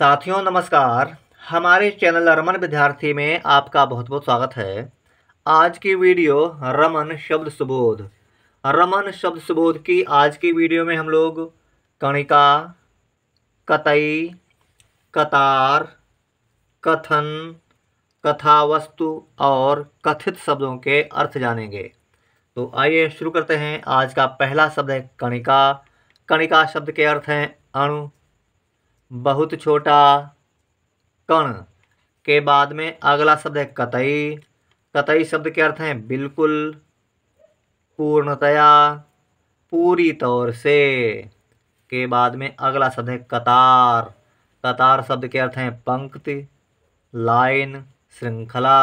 साथियों नमस्कार हमारे चैनल रमन विद्यार्थी में आपका बहुत बहुत स्वागत है आज की वीडियो रमन शब्द सुबोध रमन शब्द सुबोध की आज की वीडियो में हम लोग कणिका कतई कतार कथन कथा वस्तु और कथित शब्दों के अर्थ जानेंगे तो आइए शुरू करते हैं आज का पहला शब्द है कणिका कणिका शब्द के अर्थ हैं अणु बहुत छोटा कण के बाद में अगला शब्द है कतई कतई शब्द के अर्थ हैं बिल्कुल पूर्णतया पूरी तौर से के बाद में अगला शब्द है कतार कतार शब्द के अर्थ हैं पंक्ति लाइन श्रृंखला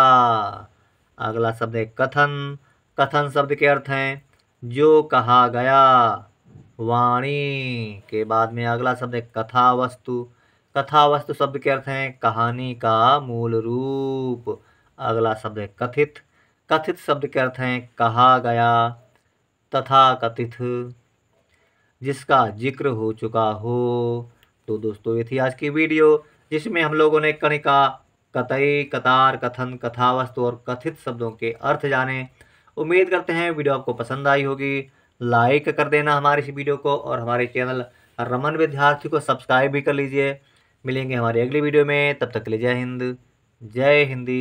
अगला शब्द है कथन कथन शब्द के अर्थ हैं जो कहा गया वाणी के बाद में अगला शब्द है कथा वस्तु कथा वस्तु शब्द के अर्थ हैं कहानी का मूल रूप अगला शब्द है कथित कथित शब्द के अर्थ हैं कहा गया तथा कथित जिसका जिक्र हो चुका हो तो दोस्तों ये थी आज की वीडियो जिसमें हम लोगों ने कणिका कतई कतार कथन कथावस्तु और कथित शब्दों के अर्थ जाने उम्मीद करते हैं वीडियो आपको पसंद आई होगी लाइक कर देना हमारे इस वीडियो को और हमारे चैनल रमन विद्यार्थी को सब्सक्राइब भी कर लीजिए मिलेंगे हमारे अगली वीडियो में तब तक के लिए जय हिंद जय हिंदी